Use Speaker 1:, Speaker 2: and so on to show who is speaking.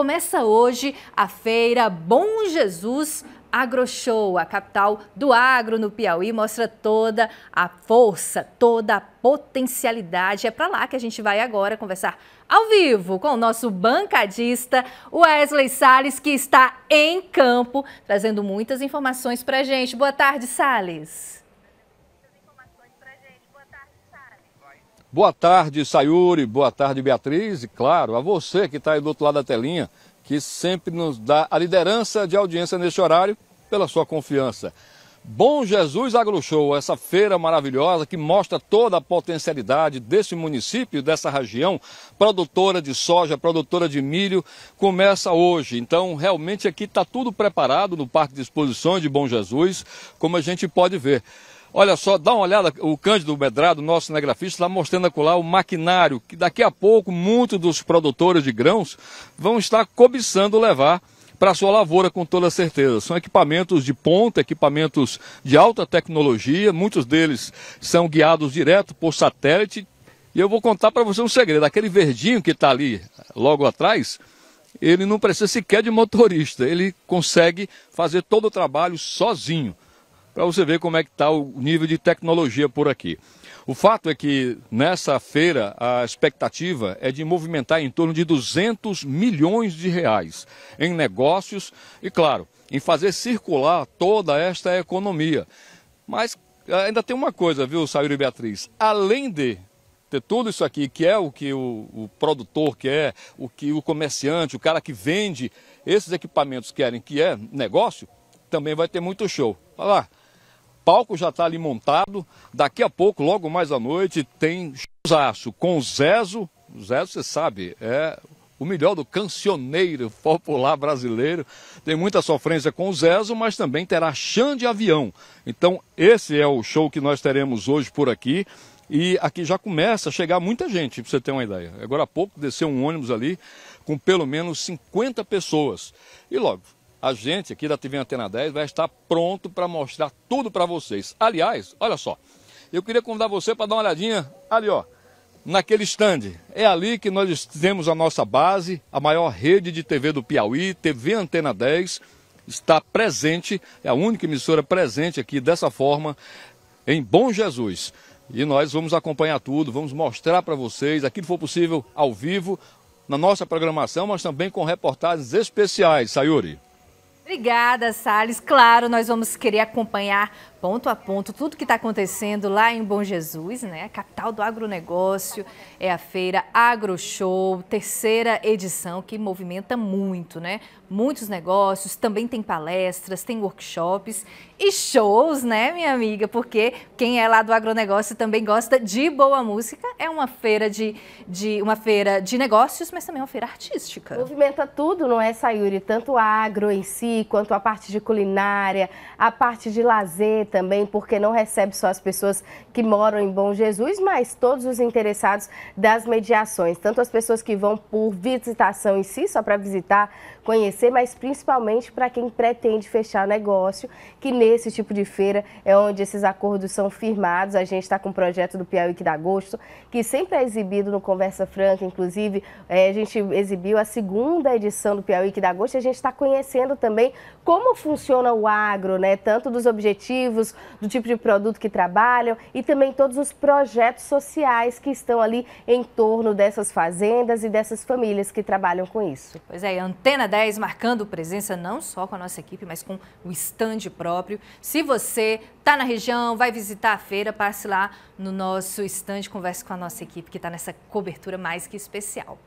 Speaker 1: começa hoje a feira Bom Jesus Agroshow, a capital do agro no Piauí, mostra toda a força, toda a potencialidade. É para lá que a gente vai agora conversar ao vivo com o nosso bancadista Wesley Sales, que está em campo trazendo muitas informações para a gente. Boa tarde, Sales.
Speaker 2: Boa tarde, Sayuri, boa tarde, Beatriz, e claro, a você que está aí do outro lado da telinha, que sempre nos dá a liderança de audiência neste horário, pela sua confiança. Bom Jesus Agro Show, essa feira maravilhosa que mostra toda a potencialidade desse município, dessa região, produtora de soja, produtora de milho, começa hoje. Então, realmente aqui está tudo preparado no Parque de Exposições de Bom Jesus, como a gente pode ver. Olha só, dá uma olhada, o Cândido Medrado, nosso cinegrafista, está mostrando acolá o maquinário, que daqui a pouco muitos dos produtores de grãos vão estar cobiçando levar para a sua lavoura, com toda certeza. São equipamentos de ponta, equipamentos de alta tecnologia, muitos deles são guiados direto por satélite. E eu vou contar para você um segredo: aquele verdinho que está ali logo atrás, ele não precisa sequer de motorista, ele consegue fazer todo o trabalho sozinho para você ver como é que está o nível de tecnologia por aqui. O fato é que nessa feira a expectativa é de movimentar em torno de 200 milhões de reais em negócios e, claro, em fazer circular toda esta economia. Mas eh, ainda tem uma coisa, viu, Saíra Beatriz? Além de ter tudo isso aqui, que é o que o, o produtor quer, o que o comerciante, o cara que vende esses equipamentos querem, que é negócio, também vai ter muito show. Olha lá palco já está ali montado. Daqui a pouco, logo mais à noite, tem Chuzaço com o Zezo. O Zezo, você sabe, é o melhor do cancioneiro popular brasileiro. Tem muita sofrência com o Zezo, mas também terá chão de avião. Então, esse é o show que nós teremos hoje por aqui. E aqui já começa a chegar muita gente, para você ter uma ideia. Agora há pouco desceu um ônibus ali com pelo menos 50 pessoas. E logo, a gente aqui da TV Antena 10 vai estar pronto para mostrar tudo para vocês. Aliás, olha só, eu queria convidar você para dar uma olhadinha ali, ó, naquele stand. É ali que nós temos a nossa base, a maior rede de TV do Piauí, TV Antena 10, está presente, é a única emissora presente aqui dessa forma em Bom Jesus. E nós vamos acompanhar tudo, vamos mostrar para vocês, aquilo que for possível, ao vivo, na nossa programação, mas também com reportagens especiais, Sayuri.
Speaker 1: Obrigada, Salles. Claro, nós vamos querer acompanhar ponto a ponto tudo que está acontecendo lá em Bom Jesus, né? Capital do agronegócio, é a feira AgroShow, terceira edição que movimenta muito, né? Muitos negócios, também tem palestras, tem workshops e shows, né, minha amiga? Porque quem é lá do agronegócio também gosta de boa música.
Speaker 3: É uma feira de, de uma feira de negócios, mas também é uma feira artística. Movimenta tudo, não é, Sayuri? Tanto o agro em si, quanto a parte de culinária, a parte de lazer, também, porque não recebe só as pessoas que moram em Bom Jesus, mas todos os interessados das mediações, tanto as pessoas que vão por visitação em si, só para visitar, conhecer, mas principalmente para quem pretende fechar negócio, que nesse tipo de feira é onde esses acordos são firmados. A gente está com o projeto do Piauí que dá gosto, que sempre é exibido no Conversa Franca, inclusive é, a gente exibiu a segunda edição do Piauí que dá gosto e a gente está conhecendo também como funciona o agro, né? Tanto dos objetivos do tipo de produto que trabalham e também todos os projetos sociais que estão ali em torno dessas fazendas e dessas famílias que trabalham com isso. Pois é,
Speaker 1: Antena 10 marcando presença não só com a nossa equipe, mas com o stand próprio. Se você está na região, vai visitar a feira, passe lá no nosso stand, converse com a nossa equipe que está nessa cobertura mais que especial.